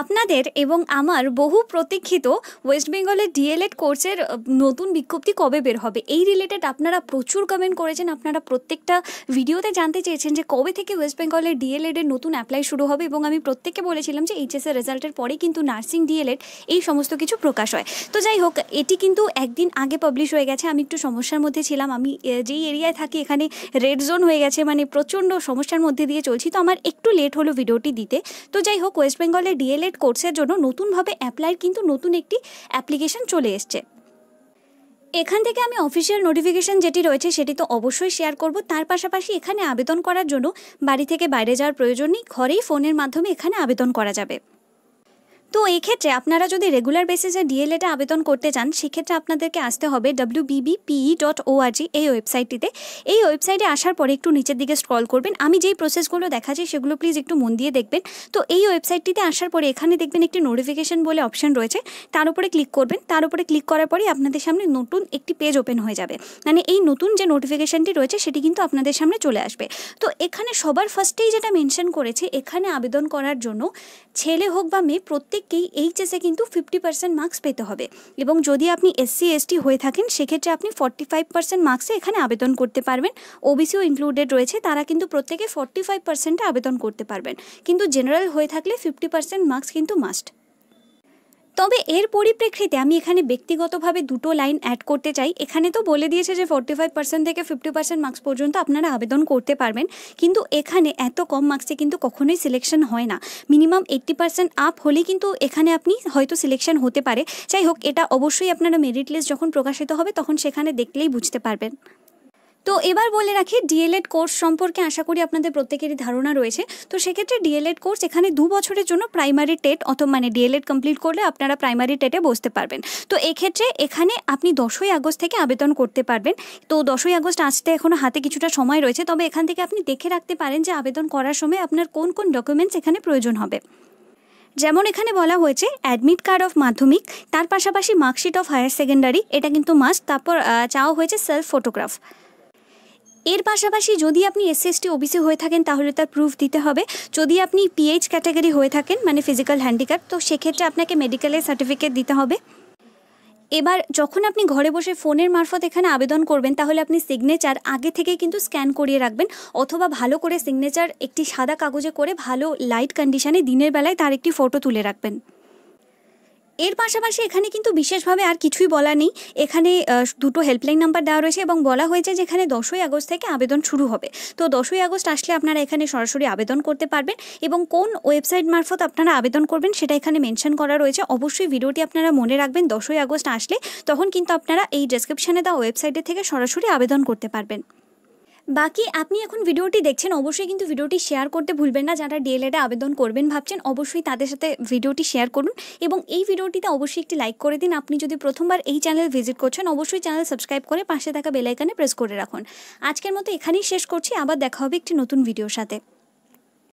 আপনাদের এবং আমার বহু প্রতীক্ষিত ওয়েস্ট বেঙ্গলের ডিএলএড কোর্সের নতুন বিজ্ঞপ্তি কবে বের হবে এই রিলেটেড আপনারা প্রচুর কমেন্ট করেছেন আপনারা প্রত্যেকটা ভিডিওতে জানতে চেয়েছেন যে কবে থেকে ওয়েস্ট বেঙ্গলের ডিএলএডের নতুন অ্যাপ্লাই শুরু হবে এবং আমি প্রত্যেককে বলেছিলাম যে এইচএসের রেজাল্টের পরে কিন্তু নার্সিং ডিএলএড এই সমস্ত কিছু প্রকাশ হয় তো যাই হোক এটি কিন্তু একদিন আগে পাবলিশ হয়ে গেছে আমি একটু সমস্যার মধ্যে ছিলাম আমি যেই এরিয়ায় থাকি এখানে রেড জোন হয়ে গেছে মানে প্রচণ্ড সমস্যার মধ্যে দিয়ে চলছি তো আমার একটু লেট হলো ভিডিওটি দিতে তো যাই হোক ওয়েস্ট বেঙ্গলের ডি ডিএলএড কোর্সের জন্য নতুনভাবে অ্যাপ্লাইয়ের কিন্তু নতুন একটি অ্যাপ্লিকেশন চলে এসছে এখান থেকে আমি অফিসিয়াল নোটিফিকেশন যেটি রয়েছে সেটি তো অবশ্যই শেয়ার করব তার পাশাপাশি এখানে আবেদন করার জন্য বাড়ি থেকে বাইরে যাওয়ার প্রয়োজন নেই ঘরেই ফোনের মাধ্যমে এখানে আবেদন করা যাবে তো এক্ষেত্রে আপনারা যদি রেগুলার বেসিসে ডিএলএটা আবেদন করতে চান সেক্ষেত্রে আপনাদেরকে আসতে হবে ডাব্লিউ বিবিপিই ডট ওআরজি এই ওয়েবসাইটটিতে এই ওয়েবসাইটে আসার পরে একটু নিচের দিকে স্ক্রল করবেন আমি যেই প্রসেসগুলো দেখাচ্ছি সেগুলো প্লিজ একটু মন দিয়ে দেখবেন তো এই ওয়েবসাইটটিতে আসার পরে এখানে দেখবেন একটি নোটিফিকেশন বলে অপশন রয়েছে তার উপরে ক্লিক করবেন তার উপরে ক্লিক করার পরে আপনাদের সামনে নতুন একটি পেজ ওপেন হয়ে যাবে মানে এই নতুন যে নোটিফিকেশানটি রয়েছে সেটি কিন্তু আপনাদের সামনে চলে আসবে তো এখানে সবার ফার্স্টেই যেটা মেনশন করেছে এখানে আবেদন করার জন্য ছেলে হোক বা মেয়ে প্রত্যেক প্রত্যেককেই এইচএসে কিন্তু ফিফটি পার্সেন্ট মার্কস পেতে হবে এবং যদি আপনি এসসি এসটি হয়ে থাকেন সেক্ষেত্রে আপনি ফর্টি ফাইভ পার্সেন্ট মার্কসে এখানে আবেদন করতে পারবেন ওবিসিও ইনক্লুডেড রয়েছে তারা কিন্তু প্রত্যেকে ফর্টি ফাইভ পার্সেন্টে আবেদন করতে পারবেন কিন্তু জেনারেল হয়ে থাকলে ফিফটি পার্সেন্ট মার্কস কিন্তু মাস্ট তবে এর পরিপ্রেক্ষিতে আমি এখানে ব্যক্তিগতভাবে দুটো লাইন অ্যাড করতে চাই এখানে তো বলে দিয়েছে যে ফোর্টি ফাইভ পার্সেন্ট থেকে ফিফটি পার্সেন্ট মার্কস পর্যন্ত আপনারা আবেদন করতে পারবেন কিন্তু এখানে এত কম মার্কসে কিন্তু কখনোই সিলেকশন হয় না মিনিমাম এইট্টি পার্সেন্ট আপ হলে কিন্তু এখানে আপনি হয়তো সিলেকশন হতে পারে যাই হোক এটা অবশ্যই আপনারা মেরিট লিস্ট যখন প্রকাশিত হবে তখন সেখানে দেখলেই বুঝতে পারবেন তো এবার বলে রাখি ডিএলএড কোর্স সম্পর্কে আশা করি আপনাদের প্রত্যেকেরই ধারণা রয়েছে তো সেক্ষেত্রে ডিএলএড কোর্স এখানে দু বছরের জন্য প্রাইমারি টেট অত মানে ডিএলএড কমপ্লিট করলে আপনারা প্রাইমারি টেটে বসতে পারবেন তো এক্ষেত্রে এখানে আপনি দশই আগস্ট থেকে আবেদন করতে পারবেন তো দশই আগস্ট আসতে এখনও হাতে কিছুটা সময় রয়েছে তবে এখান থেকে আপনি দেখে রাখতে পারেন যে আবেদন করার সময় আপনার কোন কোন ডকুমেন্টস এখানে প্রয়োজন হবে যেমন এখানে বলা হয়েছে অ্যাডমিট কার্ড অফ মাধ্যমিক তার পাশাপাশি মার্কশিট অফ হায়ার সেকেন্ডারি এটা কিন্তু মাস্ট তারপর চাওয়া হয়েছে সেলফ ফটোগ্রাফ এর পাশাপাশি যদি আপনি এসএসটি ওবিসি হয়ে থাকেন তাহলে তার প্রুফ দিতে হবে যদি আপনি পিএইচ ক্যাটাগরি হয়ে থাকেন মানে ফিজিক্যাল হ্যান্ডিক্যাপ তো সেক্ষেত্রে আপনাকে মেডিকেলের সার্টিফিকেট দিতে হবে এবার যখন আপনি ঘরে বসে ফোনের মারফত এখানে আবেদন করবেন তাহলে আপনি সিগনেচার আগে থেকে কিন্তু স্ক্যান করিয়ে রাখবেন অথবা ভালো করে সিগনেচার একটি সাদা কাগজে করে ভালো লাইট কন্ডিশনে দিনের বেলায় তার একটি ফটো তুলে রাখবেন এর পাশাপাশি এখানে কিন্তু বিশেষভাবে আর কিছুই বলা নেই এখানে দুটো হেল্পলাইন নাম্বার দেওয়া রয়েছে এবং বলা হয়েছে যে এখানে দশই আগস্ট থেকে আবেদন শুরু হবে তো দশই আগস্ট আসলে আপনারা এখানে সরাসরি আবেদন করতে পারবেন এবং কোন ওয়েবসাইট মারফত আপনারা আবেদন করবেন সেটা এখানে মেনশন করা রয়েছে অবশ্যই ভিডিওটি আপনারা মনে রাখবেন দশই আগস্ট আসলে তখন কিন্তু আপনারা এই ডেসক্রিপশানে দেওয়া ওয়েবসাইটের থেকে সরাসরি আবেদন করতে পারবেন বাকি আপনি এখন ভিডিওটি দেখছেন অবশ্যই কিন্তু ভিডিওটি শেয়ার করতে ভুলবেন না যারা ডিএলএডে আবেদন করবেন ভাবছেন অবশ্যই তাদের সাথে ভিডিওটি শেয়ার করুন এবং এই ভিডিওটিতে অবশ্যই একটি লাইক করে দিন আপনি যদি প্রথমবার এই চ্যানেল ভিজিট করছেন অবশ্যই চ্যানেল সাবস্ক্রাইব করে পাশে থাকা বেলাইকানে প্রেস করে রাখুন আজকের মতো এখানেই শেষ করছি আবার দেখা হবে একটি নতুন ভিডিওর সাথে